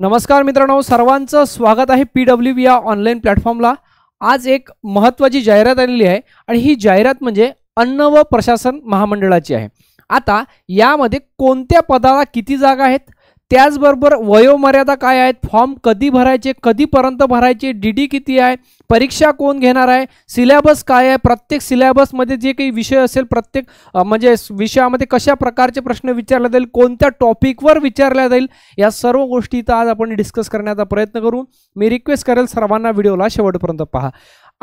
नमस्कार मित्रांनो सर्वांचं स्वागत आहे पी डब्ल्यू बी या ऑनलाईन प्लॅटफॉर्मला आज एक महत्त्वाची जाहिरात आलेली आहे आणि ही जाहिरात म्हणजे अन्न व प्रशासन महामंडळाची आहे आता यामध्ये कोणत्या पदाला किती जागा आहेत त्याचबरोबर वयोमर्यादा काय आहेत फॉर्म कधी भरायचे कधीपर्यंत भरायचे डी डी किती आहे परीक्षा कोण घेणार आहे सिलेबस काय आहे प्रत्येक सिलेबसमध्ये जे काही विषय असेल प्रत्येक म्हणजे विषयामध्ये कशा प्रकारचे प्रश्न विचारले जाईल कोणत्या टॉपिकवर विचारल्या जाईल या सर्व गोष्टी इथं आज आपण डिस्कस करण्याचा प्रयत्न करू मी रिक्वेस्ट करेल सर्वांना व्हिडिओला शेवटपर्यंत पहा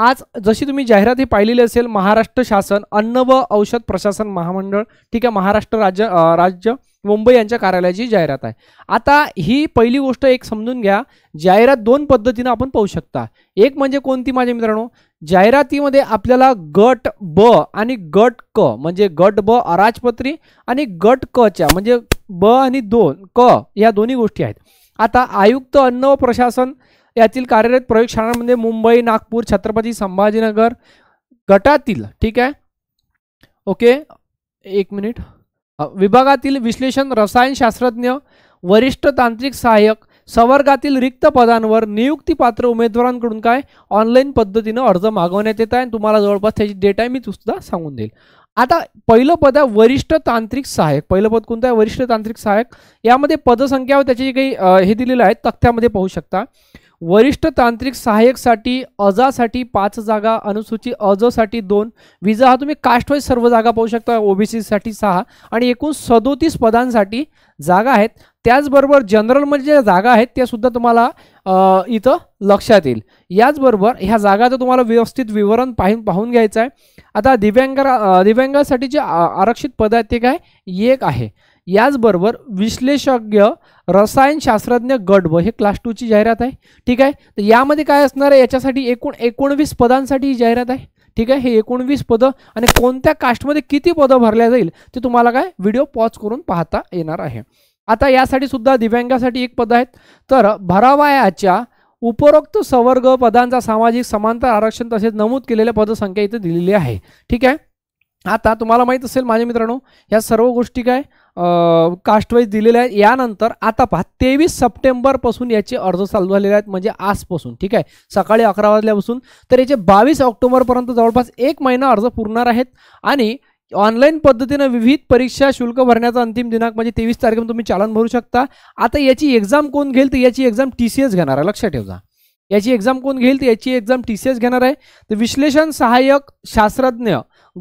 आज जशी तुम्ही जाहिरात ही पाहिलेली असेल महाराष्ट्र शासन अन्न व औषध प्रशासन महामंडळ ठीक आहे महाराष्ट्र राज्य राज्य मुंबई यांच्या कार्यालयाची जाहिरात आहे आता ही पहिली गोष्ट एक समजून घ्या जाहिरात दोन पद्धतीनं आपण पाहू शकता एक म्हणजे कोणती माझ्या मित्रांनो जाहिरातीमध्ये आपल्याला गट ब आणि गट क म्हणजे गट ब अराजपत्री आणि गट क च्या म्हणजे ब आणि दोन क या दोन्ही गोष्टी आहेत आता आयुक्त अन्न व प्रशासन यातील कार्यरत प्रयोगशाळांमध्ये मुंबई नागपूर छत्रपती संभाजीनगर गटातील ठीक आहे ओके एक मिनिट विभागातील विश्लेषण रसायनशास्त्रज्ञ वरिष्ठ तांत्रिक सहाय्यक संवर्गातील रिक्त पदांवर नियुक्तीपात्र उमेदवारांकडून काय ऑनलाईन पद्धतीनं अर्ज मागवण्यात येत आहे तुम्हाला जवळपास त्याची डेट आहे मी सुद्धा सांगून देईल आता पहिलं पद आहे वरिष्ठ तांत्रिक सहाय्यक पहिलं पद कोणतं आहे वरिष्ठ तांत्रिक सहाय्यक यामध्ये पदसंख्या व त्याची काही हे दिलेलं आहे तक्त्यामध्ये पाहू शकता वरिष्ठ तांत्रिक सहाय्यकसाठी अजासाठी पाच जागा अनुसूचित अजसाठी दोन विजा हा तुम्ही कास्टवाईज सर्व जागा पाहू शकता ओबीसीसाठी सहा आणि एकूण सदोतीस पदांसाठी जागा आहेत त्याचबरोबर जनरलमध्ये ज्या जागा आहेत त्या सुद्धा तुम्हाला इथं लक्षात येईल याचबरोबर ह्या जागाचं तुम्हाला व्यवस्थित विवरण पाहून पाहून घ्यायचं आहे आता दिव्यांग दिव्यांगासाठी जे आरक्षित पद आहेत ते काय एक आहे याचबरोबर विश्लेषज्ञ रसायनशास्त्रज्ञ गट व हे क्लास टूची जाहिरात आहे ठीक आहे तर यामध्ये काय असणार आहे याच्यासाठी एकूण एकोणवीस पदांसाठी ही जाहिरात आहे ठीक आहे हे एकोणवीस पदं आणि कोणत्या कास्टमध्ये किती पदं भरल्या जाईल ते तुम्हाला काय व्हिडिओ पॉज करून पाहता येणार आहे आता यासाठी सुद्धा दिव्यांगासाठी एक पद आहेत तर भरावायाच्या उपरोक्त सवर्ग पदांचा सामाजिक समांतर आरक्षण तसेच नमूद केलेल्या पदसंख्या इथे दिलेली आहे ठीक आहे आता तुम्हाला माहीत असेल माझ्या मित्रांनो या सर्व गोष्टी काय कास्टवाईज दिलेले आहेत यानंतर आता पहा तेवीस सप्टेंबरपासून याचे अर्ज चालू झालेले आहेत म्हणजे आजपासून ठीक आहे सकाळी अकरा वाजल्यापासून तर याचे बावीस ऑक्टोबरपर्यंत जवळपास एक महिना अर्ज पुरणार आहेत आणि ऑनलाईन पद्धतीनं विविध परीक्षा शुल्क भरण्याचा अंतिम दिनांक म्हणजे तेवीस तारखेपर्यंत तुम्ही चालन भरू शकता आता याची एक्झाम कोण घेईल तर याची एक्झाम टी सी एस घेणार आहे लक्षात ठेवा याची एक्झाम कोण घेईल तर याची एक्झाम टी सी एस घेणार आहे तर विश्लेषण सहाय्यक शास्त्रज्ञ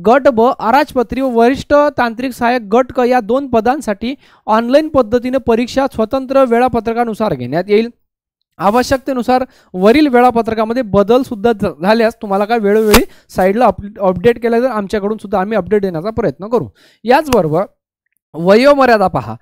गट ब अराजपत्री व वरिष्ठ तांत्रिक सहाय्यक गट क या दोन पदांसाठी ऑनलाईन पद्धतीने परीक्षा स्वतंत्र वेळापत्रकानुसार घेण्यात येईल आवश्यकतेनुसार वरील वेळापत्रकामध्ये बदलसुद्धा झाल्यास तुम्हाला काय वेळोवेळी साईडला अप अपडेट केलं तर आमच्याकडून सुद्धा आम्ही अपडेट देण्याचा प्रयत्न करू याचबरोबर वयोमर्यादा पहा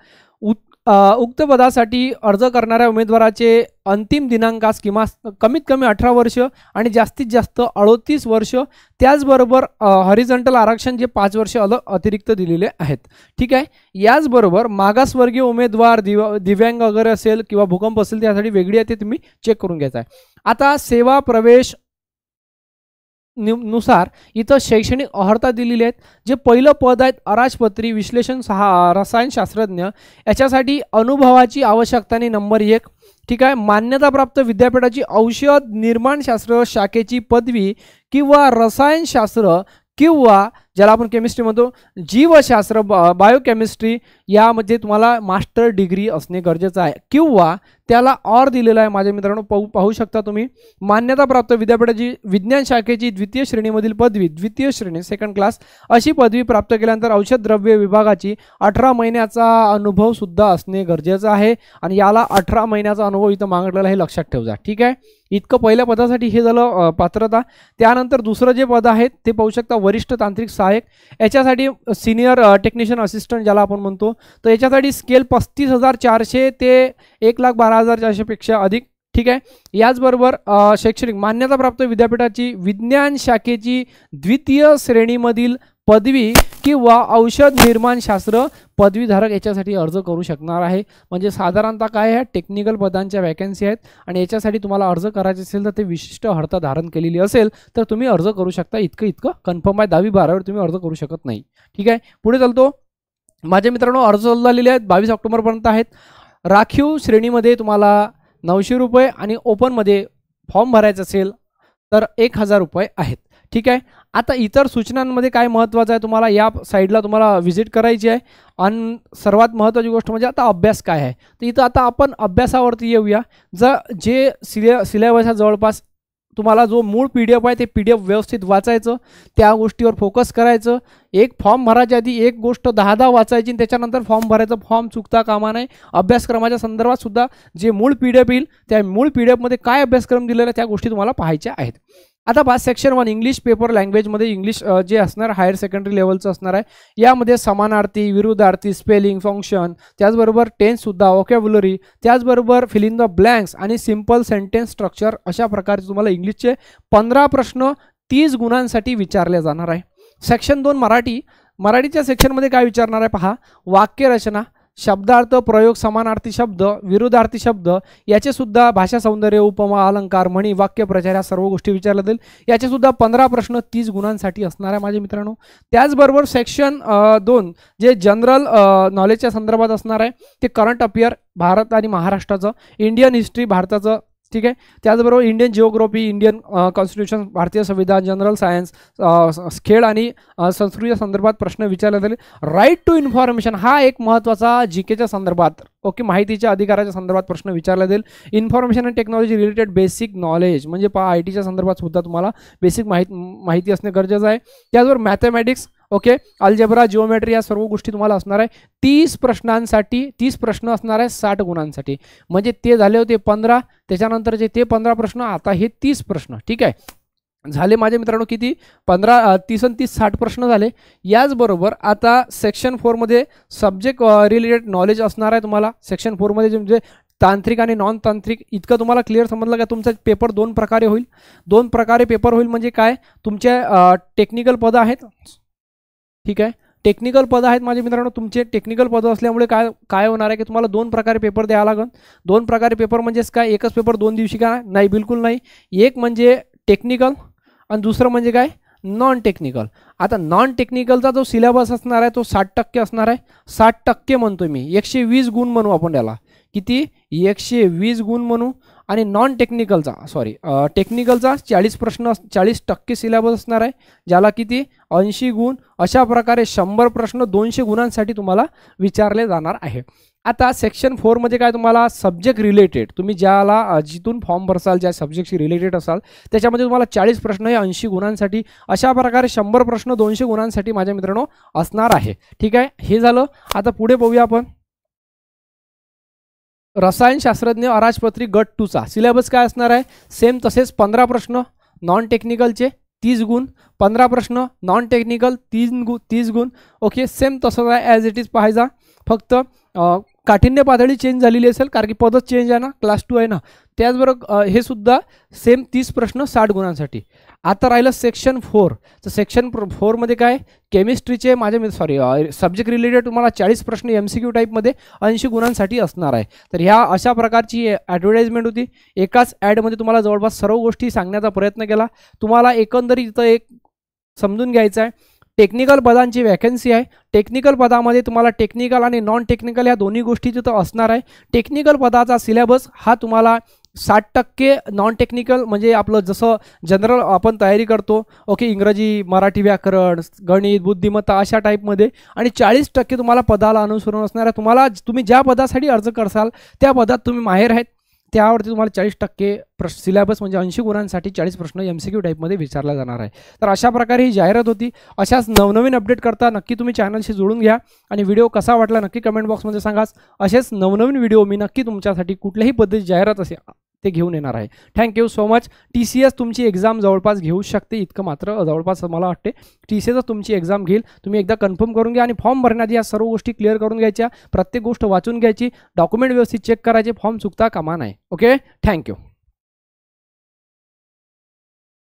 उक्त पदासाठी अर्ज करणाऱ्या उमेदवाराचे अंतिम दिनांकास किंवा कमीत कमी अठरा वर्ष आणि जास्तीत जास्त अडोतीस वर्ष त्याचबरोबर हॉरिझॉन्टल आरक्षण जे पाच वर्ष अल अतिरिक्त दिलेले आहेत ठीक आहे याचबरोबर मागासवर्गीय उमेदवार दिव दिव्यांग वगैरे असेल किंवा भूकंप असेल त्यासाठी वेगळी आहे ते तुम्ही चेक करून घ्यायचा आहे आता सेवा प्रवेश नुसार इथं शैक्षणिक अर्हता दिलेली आहेत जे पहिलं पद आहेत अराजपत्री विश्लेषण सहा रसायनशास्त्रज्ञ याच्यासाठी अनुभवाची आवश्यकता आवश्यकताने नंबर एक ठीक आहे मान्यताप्राप्त विद्यापीठाची औषध निर्माणशास्त्र शाखेची पदवी किंवा रसायनशास्त्र किंवा ज्याला आपण केमिस्ट्री म्हणतो जीवशास्त्र बायोकेमिस्ट्री यामध्ये तुम्हाला मास्टर डिग्री असणे गरजेचं आहे किंवा त्याला ऑर दिलेलं आहे माझ्या मित्रांनो पाहू पाहू शकता तुम्ही मान्यताप्राप्त विद्यापीठाची विज्ञान शाखेची द्वितीय श्रेणीमधील पदवी द्वितीय श्रेणी सेकंड क्लास अशी पदवी प्राप्त केल्यानंतर औषध द्रव्य विभागाची अठरा महिन्याचा अनुभव सुद्धा असणे गरजेचं आहे आणि याला अठरा महिन्याचा अनुभव इथं मागलेला हे लक्षात ठेवजा ठीक आहे इतकं पहिल्या पदासाठी हे झालं पात्रता त्यानंतर दुसरं जे पद आहे ते पाहू शकता वरिष्ठ तांत्रिक आहे याच्यासाठी सिनियर टेक्निशियन असिस्टंट ज्याला आपण म्हणतो तर याच्यासाठी स्केल पस्तीस हजार चारशे ते एक लाख बारा हजार चारशेपेक्षा अधिक ठीक आहे याचबरोबर शैक्षणिक मान्यता प्राप्त विद्यापीठाची विज्ञान शाखेची द्वितीय श्रेणीमधील पदवी किंवा औषध निर्माणशास्त्र पदवीधारक याच्यासाठी अर्ज करू शकणार आहे म्हणजे साधारणतः काय आहे टेक्निकल पदांच्या वॅकन्सी आहेत आणि याच्यासाठी तुम्हाला अर्ज करायचे असेल तर ते विशिष्ट हडता धारण केलेली असेल तर तुम्ही अर्ज करू शकता इतकं इतकं कन्फर्म आहे दहावी बारावर तुम्ही अर्ज करू शकत नाही ठीक आहे पुढे चालतो माझ्या मित्रांनो अर्ज झालेले आहेत बावीस ऑक्टोबरपर्यंत आहेत राखीव श्रेणीमध्ये तुम्हाला नऊशे रुपये आणि ओपनमध्ये फॉर्म भरायचं असेल तर एक हजार रुपये आहेत ठीक आहे आता इतर सूचनांमध्ये काय महत्त्वाचं आहे तुम्हाला या साईडला तुम्हाला व्हिजिट करायची आहे आणि सर्वात महत्त्वाची गोष्ट म्हणजे आता अभ्यास काय आहे तर इथं आता आपण अभ्यासावरती येऊया जर जे सिले सिलेबसच्या जवळपास तुम्हाला जो मूळ पी डी एफ आहे ते पी डी एफ व्यवस्थित वाचायचं त्या गोष्टीवर फोकस करायचं एक फॉर्म भरायच्या आधी एक गोष्ट दहा दहा वाचायची आणि त्याच्यानंतर फॉर्म भरायचं फॉर्म चुकता कामा नाही अभ्यासक्रमाच्या संदर्भात सुद्धा जे मूळ पी डी एफ येईल त्या मूळ पी डी एफमध्ये काय अभ्यासक्रम दिलेला त्या गोष्टी तुम्हाला पाहायच्या आहेत आता पहा सेक्शन वन इंग्लिश पेपर लँग्वेजमध्ये इंग्लिश जे असणार हायर सेकंडरी लेवलचं असणार आहे यामध्ये समानार्थी विरुद्धार्थी स्पेलिंग फंक्शन त्याचबरोबर टेन्ससुद्धा ओकॅब्युलरी त्याचबरोबर फिलिंग द ब्लँक्स आणि सिम्पल सेंटेन्स स्ट्रक्चर अशा प्रकारचे तुम्हाला इंग्लिशचे पंधरा प्रश्न तीस गुणांसाठी विचारले जाणार आहे सेक्शन दोन मराठी मराठीच्या सेक्शनमध्ये काय विचारणार आहे पहा वाक्यरचना शब्दार्थ प्रयोग समानार्थी शब्द विरुद्धार्थी शब्द याचे सुद्धा भाषा सौंदर्य उपमा अलंकार म्हणी वाक्यप्रचार या सर्व गोष्टी विचारल्या जाईल याचे सुद्धा पंधरा प्रश्न तीस गुणांसाठी असणार आहे माझे मित्रांनो त्याचबरोबर सेक्शन दोन जे जनरल नॉलेजच्या संदर्भात असणार आहे ते करंट अफेअर भारत आणि महाराष्ट्राचं इंडियन हिस्ट्री भारताचं ठीक आहे त्याचबरोबर इंडियन जिओग्रॉफी इंडियन कॉन्स्टिट्यूशन भारतीय संविधान जनरल सायन्स खेळ आणि संस्कृतीच्या संदर्भात प्रश्न विचारले जाईल राईट टू इन्फॉर्मेशन हा एक महत्त्वाचा जी संदर्भात ओके माहितीच्या अधिकाराच्या संदर्भात प्रश्न विचारला जाईल information and technology related basic knowledge म्हणजे पहा आय टीच्या संदर्भात सुद्धा तुम्हाला बेसिक माहिती माहिती असणे गरजेचं आहे त्याचबरोबर मॅथमॅटिक्स ओके अल्जेब्रा जिओमेट्री या सर्व गोष्टी तुम्हाला असणार आहे तीस प्रश्नांसाठी तीस प्रश्न असणार आहे साठ गुणांसाठी म्हणजे ते झाले होते पंधरा जे ते पंधरा प्रश्न आता हे तीस प्रश्न ठीक आहे झाले माझे मित्रांनो किती पंधरा तीस आणि तीस साठ प्रश्न झाले याचबरोबर आता सेक्शन फोरमध्ये सब्जेक्ट रिलेटेड नॉलेज असणार आहे तुम्हाला सेक्शन फोरमध्ये जे म्हणजे तांत्रिक आणि नॉन तांत्रिक इतकं तुम्हाला क्लिअर समजलं का तुमचा पेपर दोन प्रकारे होईल दोन प्रकारे पेपर होईल म्हणजे काय तुमचे टेक्निकल पदं आहेत ठीक आहे टेक्निकल पदं आहेत माझे मित्रांनो तुमचे टेक्निकल पदं असल्यामुळे काय काय होणार आहे की तुम्हाला दोन प्रकारे पेपर द्यावा लागेल दोन प्रकारे पेपर म्हणजेच काय एकच पेपर दोन दिवशी का नाही बिलकुल नाही एक म्हणजे टेक्निकल आणि दुसरं म्हणजे काय नॉन टेक्निकल आता नॉन टेक्निकलचा जो सिलेबस असणार आहे तो साठ टक्के असणार आहे साठ टक्के म्हणतो मी एकशे वीस गुण म्हणू आपण त्याला किती एकशे वीस गुण म्हणू आणि नॉन टेक्निकलचा सॉरी टेक्निकलचा चाळीस प्रश्न चाळीस टक्के सिलेबस असणार आहे ज्याला किती ऐंशी गुण अशा प्रकारे शंभर प्रश्न दोनशे गुणांसाठी तुम्हाला विचारले जाणार आहे आता सेक्शन फोरमध्ये काय तुम्हाला सब्जेक्ट रिलेटेड तुम्ही ज्याला जिथून फॉर्म भरसाल ज्या सब्जेक्टशी रिलेटेड असाल त्याच्यामध्ये तुम्हाला चाळीस प्रश्न हे ऐंशी गुणांसाठी अशा प्रकारे शंभर प्रश्न दोनशे गुणांसाठी माझ्या मित्रांनो असणार आहे ठीक आहे हे झालं आता पुढे पाहूया आपण रसायनशास्त्रज्ञ अराजपत्री गट टूचा सिलेबस काय असणार आहे सेम तसेच पंधरा प्रश्न नॉन टेक्निकलचे तीस गुण पंधरा प्रश्न नॉन टेक्निकल तीन गु तीस गुण ओके सेम तसंच आहे ॲज इट इज पाहायचा फक्त काठिण्य पातळी चेंज झालेली असेल कारण की पदच चेंज आहे ना क्लास टू आहे ना त्याचबरोबर हे सुद्धा सेम तीस प्रश्न साठ गुणांसाठी आता राहिलं सेक्शन फोर तर सेक्शन फोरमध्ये काय केमिस्ट्रीचे माझे सॉरी सब्जेक्ट रिलेटेड तुम्हाला चाळीस प्रश्न एम सी क्यू टाईपमध्ये ऐंशी गुणांसाठी असणार आहे तर ह्या अशा प्रकारची ॲडव्हर्टाईजमेंट होती एकाच ॲडमध्ये तुम्हाला जवळपास सर्व गोष्टी सांगण्याचा प्रयत्न केला तुम्हाला एकंदरीत एक समजून घ्यायचं आहे टेक्निकल पदांची वॅकन्सी आहे टेक्निकल पदामध्ये तुम्हाला टेक्निकल आणि नॉन टेक्निकल या दोन्ही गोष्टी तिथं असणार आहे टेक्निकल पदाचा सिलेबस हा तुम्हाला साठ टक्के नॉन टेक्निकल म्हणजे आपलं जसं जनरल आपण तयारी करतो ओके इंग्रजी मराठी व्याकरण गणित बुद्धिमत्ता अशा टाईपमध्ये आणि चाळीस टक्के तुम्हाला पदाला अनुसरून असणार आहे तुम्हाला तुम्ही ज्या पदासाठी अर्ज करसाल त्या पदात तुम्ही माहेर आहेत त्यावरती तुम्हाला चाळीस टक्के प्रश्न सिलेबस म्हणजे ऐंशी गुणांसाठी चाळीस प्रश्न एम सी क्यू टाईपमध्ये विचारला जाणार आहे तर अशा प्रकारे ही जाहिरात होती अशाच नवनवीन अपडेट करता नक्की तुम्ही चॅनलशी जोडून घ्या आणि व्हिडिओ कसा वाटला नक्की कमेंट बॉक्समध्ये सांगाच असेच नवनवीन व्हिडिओ मी नक्की तुमच्यासाठी कुठल्याही पद्धतीची जाहिरात असे ते घेऊन येणार आहे thank you so much T C S तुमची एक्झाम जवळपास घेऊ शकते इतकं मात्र जवळपास मला वाटते टी सी एसच तुमची एक्झाम घेईल तुम्ही एकदा कन्फर्म करून घ्या आणि फॉर्म भरण्याआधी या सर्व गोष्टी क्लिअर करून घ्यायच्या प्रत्येक गोष्ट वाचून घ्यायची डॉक्युमेंट व्यवस्थित चेक करायचे फॉर्म चुकता कामा नाही ओके थँक्यू